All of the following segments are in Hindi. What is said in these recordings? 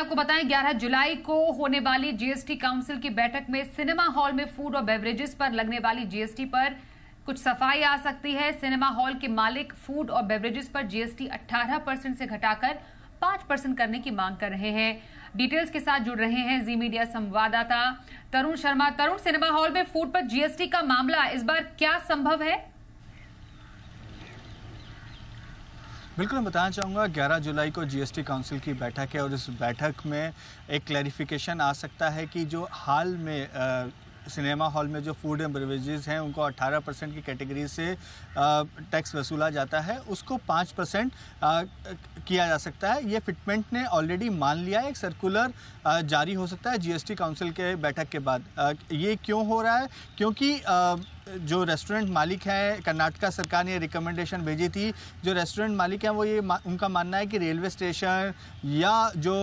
आपको बताएं 11 जुलाई को होने वाली जीएसटी काउंसिल की बैठक में सिनेमा हॉल में फूड और बेवरेजेस पर लगने वाली जीएसटी पर कुछ सफाई आ सकती है सिनेमा हॉल के मालिक फूड और बेवरेजेस पर जीएसटी 18 परसेंट से घटाकर 5 परसेंट करने की मांग कर रहे हैं डिटेल्स के साथ जुड़ रहे हैं जी मीडिया संवाददाता तरुण शर्मा तरुण सिनेमा हॉल में फूड पर जीएसटी का मामला इस बार क्या संभव है बिल्कुल मैं बताना चाहूँगा 11 जुलाई को जीएसटी काउंसिल की बैठक है और इस बैठक में एक क्लैरिफिकेशन आ सकता है कि जो हाल में सिनेमा हॉल में जो फूड एंड बेवरेजेज हैं उनको 18 परसेंट की कैटेगरी से टैक्स वसूला जाता है उसको 5 परसेंट किया जा सकता है ये फिटमेंट ने ऑलरेडी मान लिया है एक सर्कुलर जारी हो सकता है जीएसटी काउंसिल के बैठक के बाद ये क्यों हो रहा है क्योंकि जो रेस्टोरेंट मालिक हैं कर्नाटका सरकार ने रिकमेंडेशन भेजी थी जो रेस्टोरेंट मालिक हैं वो ये उनका मानना है कि रेलवे स्टेशन या जो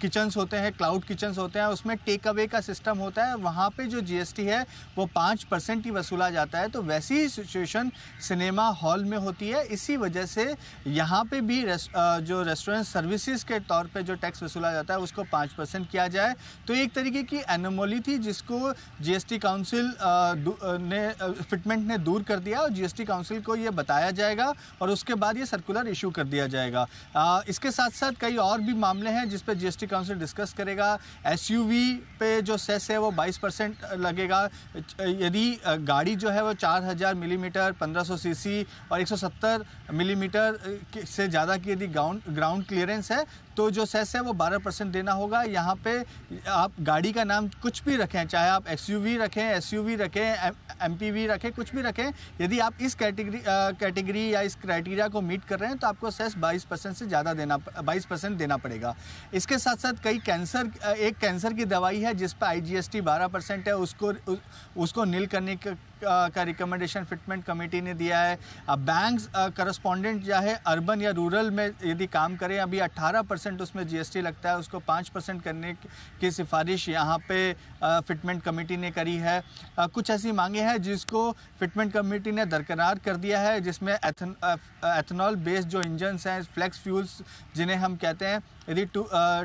किचन्स होते हैं क्लाउड किचन्स होते हैं उसमें टेक अवे का सिस्टम होता है वहाँ पे जो जीएसटी है वो पाँच परसेंट ही वसूला जाता है तो वैसी ही सिचुएशन सिनेमा हॉल में होती है इसी वजह से यहाँ पे भी रेस, जो रेस्टोरेंट सर्विसेज के तौर पे जो टैक्स वसूला जाता है उसको पाँच परसेंट किया जाए तो एक तरीके की एनोमोली थी जिसको जी काउंसिल ने फिटमेंट ने दूर कर दिया और जी काउंसिल को ये बताया जाएगा और उसके बाद ये सर्कुलर इशू कर दिया जाएगा इसके साथ साथ कई और भी मामले हैं हैं जिस पर जीएसटी काउंसिल डिस्कस करेगा एसयूवी पे जो सेस है वो 22 परसेंट लगेगा यदि गाड़ी जो है वो 4000 मिलीमीटर 1500 सीसी और 170 मिलीमीटर से ज़्यादा की यदि ग्राउंड ग्राउंड क्लियरेंस है तो जो सेस है वो 12 परसेंट देना होगा यहाँ पे आप गाड़ी का नाम कुछ भी रखें चाहे आप एसयूवी रखें एस रखें एम रखें कुछ भी रखें यदि आप इस कैटेगरी कैटेगरी या इस क्राइटेरिया को मीट कर रहे हैं तो आपको सेस 22 परसेंट से ज़्यादा देना बाईस परसेंट देना पड़ेगा इसके साथ साथ कई कैंसर एक कैंसर की दवाई है जिस पर आई जी एस है उसको उसको नील करने का रिकमेंडेशन फिटमेंट कमेटी ने दिया है बैंक करस्पॉन्डेंट चाहे अर्बन या रूरल में यदि काम करें अभी 18 परसेंट उसमें जीएसटी लगता है उसको 5 परसेंट करने की सिफारिश यहाँ पे फिटमेंट कमेटी ने करी है कुछ ऐसी मांगे हैं जिसको फिटमेंट कमेटी ने दरकरार कर दिया है जिसमें एथनॉल बेस्ड जो इंजन्स हैं फ्लैक्स फ्यूल्स जिन्हें हम कहते हैं यदि टू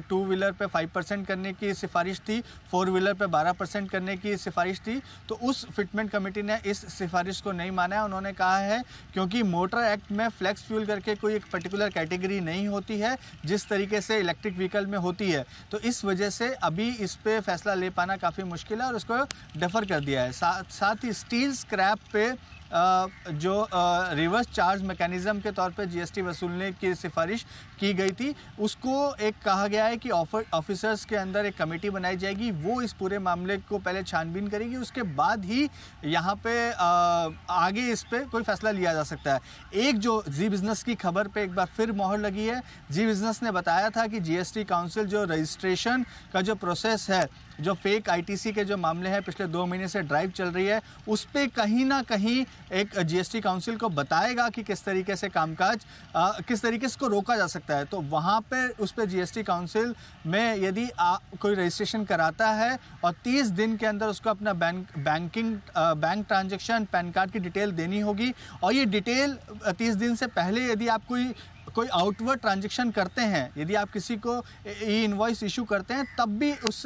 टू व्हीलर पे फाइव परसेंट करने की सिफारिश थी फोर व्हीलर पे बारह परसेंट करने की सिफारिश थी तो उस फिटमेंट कमेटी ने इस सिफारिश को नहीं माना है उन्होंने कहा है क्योंकि मोटर एक्ट में फ्लैक्स फ्यूल करके कोई एक पर्टिकुलर कैटेगरी नहीं होती है जिस तरीके से इलेक्ट्रिक व्हीकल में होती है तो इस वजह से अभी इस पर फैसला ले पाना काफ़ी मुश्किल है और उसको डेफर कर दिया है साथ साथ ही स्टील स्क्रैप पे जो रिवर्स चार्ज मैकेनिज़्म के तौर पर जीएसटी वसूलने की सिफारिश की गई थी उसको एक कहा गया है कि ऑफिसर्स के अंदर एक कमेटी बनाई जाएगी वो इस पूरे मामले को पहले छानबीन करेगी उसके बाद ही यहाँ पे आगे इस पर कोई फैसला लिया जा सकता है एक जो जी बिज़नेस की खबर पर एक बार फिर मोहर लगी है जी बिज़नेस ने बताया था कि जी काउंसिल जो रजिस्ट्रेशन का जो प्रोसेस है जो फेक आईटीसी के जो मामले हैं पिछले दो महीने से ड्राइव चल रही है उस पर कहीं ना कहीं एक जीएसटी काउंसिल को बताएगा कि किस तरीके से कामकाज किस तरीके से रोका जा सकता है तो वहाँ पर उस पर जीएसटी काउंसिल में यदि कोई रजिस्ट्रेशन कराता है और तीस दिन के अंदर उसको अपना bank banking bank transaction pan card की डिटेल देनी होगी और ये डिटेल तीस दिन से पहले यदि आप कोई कोई आउटवर्ड ट्रांजेक्शन करते हैं यदि आप किसी को ई इन्वाइस इशू करते हैं तब भी उस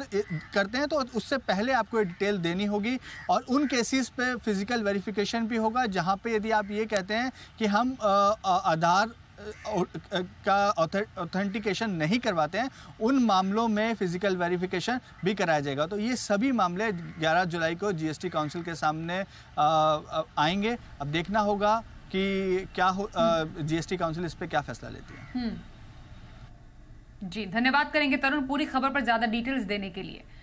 करते हैं तो उससे पहले आपको ये डिटेल देनी होगी और उन केसेस पे फिज़िकल वेरिफिकेशन भी होगा जहाँ पे यदि आप ये कहते हैं कि हम आधार का ऑथेंटिकेशन नहीं करवाते हैं उन मामलों में फिजिकल वेरिफिकेशन भी कराया जाएगा तो ये सभी मामले 11 जुलाई को जीएसटी काउंसिल के सामने आएंगे अब देखना होगा कि क्या जीएसटी काउंसिल इस पे क्या फैसला लेती है हम्म। जी धन्यवाद करेंगे तरुण पूरी खबर पर ज्यादा डिटेल्स देने के लिए